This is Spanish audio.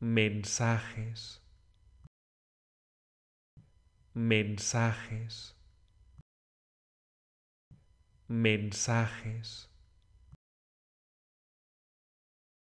mensajes, mensajes, mensajes.